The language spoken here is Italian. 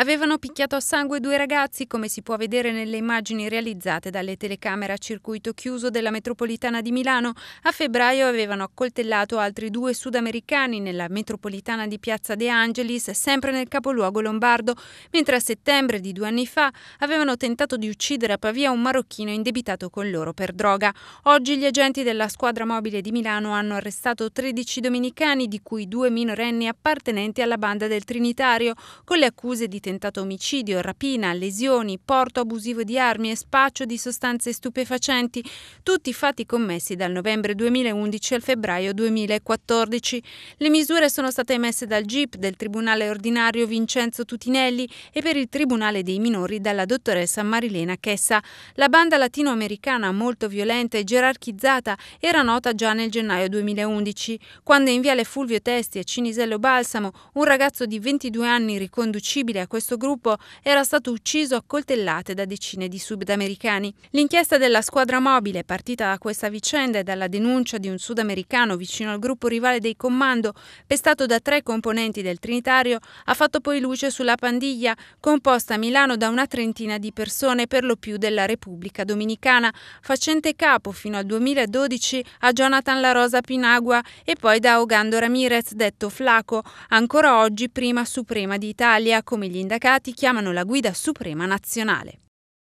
Avevano picchiato a sangue due ragazzi, come si può vedere nelle immagini realizzate dalle telecamere a circuito chiuso della metropolitana di Milano. A febbraio avevano accoltellato altri due sudamericani nella metropolitana di Piazza De Angelis, sempre nel capoluogo lombardo, mentre a settembre di due anni fa avevano tentato di uccidere a Pavia un marocchino indebitato con loro per droga. Oggi gli agenti della squadra mobile di Milano hanno arrestato 13 dominicani, di cui due minorenni appartenenti alla banda del Trinitario, con le accuse di tentato omicidio, rapina, lesioni, porto abusivo di armi e spaccio di sostanze stupefacenti, tutti fatti commessi dal novembre 2011 al febbraio 2014. Le misure sono state emesse dal GIP del Tribunale Ordinario Vincenzo Tutinelli e per il Tribunale dei Minori dalla dottoressa Marilena Chessa. La banda latinoamericana molto violenta e gerarchizzata era nota già nel gennaio 2011, quando in viale Fulvio Testi e Cinisello Balsamo un ragazzo di 22 anni riconducibile a questo questo gruppo era stato ucciso a coltellate da decine di sudamericani. L'inchiesta della squadra mobile, partita da questa vicenda e dalla denuncia di un sudamericano vicino al gruppo rivale dei comando, pestato da tre componenti del Trinitario, ha fatto poi luce sulla pandiglia composta a Milano da una trentina di persone, per lo più della Repubblica Dominicana, facente capo fino al 2012 a Jonathan La Rosa Pinagua e poi da Ogando Ramirez, detto Flaco, ancora oggi prima suprema d'Italia, come gli gli indagati chiamano la guida suprema nazionale.